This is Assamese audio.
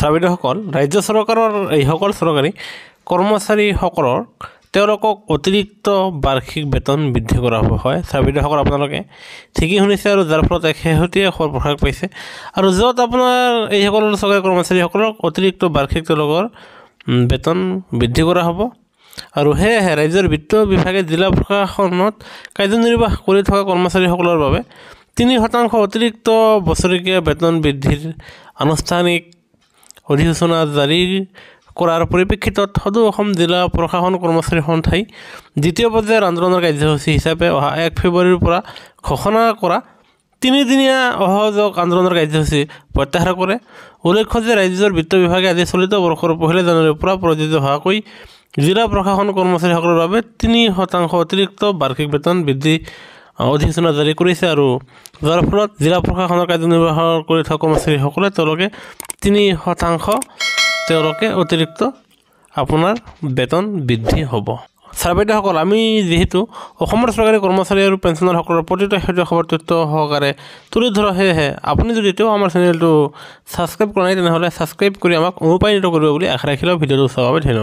শ্ৰাৱিনীসকল ৰাজ্য চৰকাৰৰ এইসকল চৰকাৰী কৰ্মচাৰীসকলৰ তেওঁলোকক অতিৰিক্ত বাৰ্ষিক বেতন বৃদ্ধি কৰা হয় শ্ৰাৱিনীসকল আপোনালোকে ঠিকেই শুনিছে আৰু যাৰ ফলত এক শেহতীয়া প্ৰসাদ পাইছে আৰু য'ত আপোনাৰ এইসকল চৰকাৰী কৰ্মচাৰীসকলক অতিৰিক্ত বাৰ্ষিক তেওঁলোকৰ বেতন বৃদ্ধি কৰা হ'ব আৰু সেয়েহে ৰাজ্যৰ বিত্ত বিভাগে জিলা প্ৰশাসনত কাৰ্যনিৰ্বাহ কৰি থকা কৰ্মচাৰীসকলৰ বাবে তিনি শতাংশ অতিৰিক্ত বছৰেকীয়া বেতন বৃদ্ধিৰ আনুষ্ঠানিক অধিসূচনা জাৰি কৰাৰ পৰিপ্ৰেক্ষিতত সদৌ অসম জিলা প্ৰশাসন কৰ্মচাৰী সন্থাই দ্বিতীয় পৰ্যায়ৰ আন্দোলনৰ কাৰ্যসূচী হিচাপে অহা এক ফেব্ৰুৱাৰীৰ পৰা ঘোষণা কৰা তিনিদিনীয়া অসহযোগ আন্দোলনৰ কাৰ্যসূচী প্ৰত্যাহাৰ কৰে উল্লেখ্য যে ৰাজ্যৰ বিত্ত বিভাগে আজি চলিত বৰ্ষৰ পহিলা জানুৱাৰীৰ পৰা প্ৰযোজ্য হোৱাকৈ জিলা প্ৰশাসন কৰ্মচাৰীসকলৰ বাবে তিনি শতাংশ অতিৰিক্ত বাৰ্ষিক বেতন বৃদ্ধি অধিসূচনা জাৰি কৰিছে আৰু যাৰ ফলত জিলা প্ৰশাসনৰ কাৰ্যনিৰ্বাহ কৰি থকা কৰ্মচাৰীসকলে তেওঁলোকে তিনি শতাংশ তেওঁলোকে অতিৰিক্ত আপোনাৰ বেতন বৃদ্ধি হ'ব ছাৰ বাইদেউসকল আমি যিহেতু অসমৰ চৰকাৰী কৰ্মচাৰী আৰু পেঞ্চনাৰসকলৰ প্ৰতিটো সেইটো খবৰ তথ্য সহকাৰে তুলি ধৰা সেয়েহে আপুনি যদি এতিয়াও আমাৰ চেনেলটো ছাবস্ক্ৰাইব কৰা নাই তেনেহ'লে ছাবস্ক্ৰাইব কৰি আমাক অনুপ্ৰাণিত কৰিব বুলি আশা ৰাখিলেও ভিডিঅ'টো চোৱাৰ বাবে ধন্যবাদ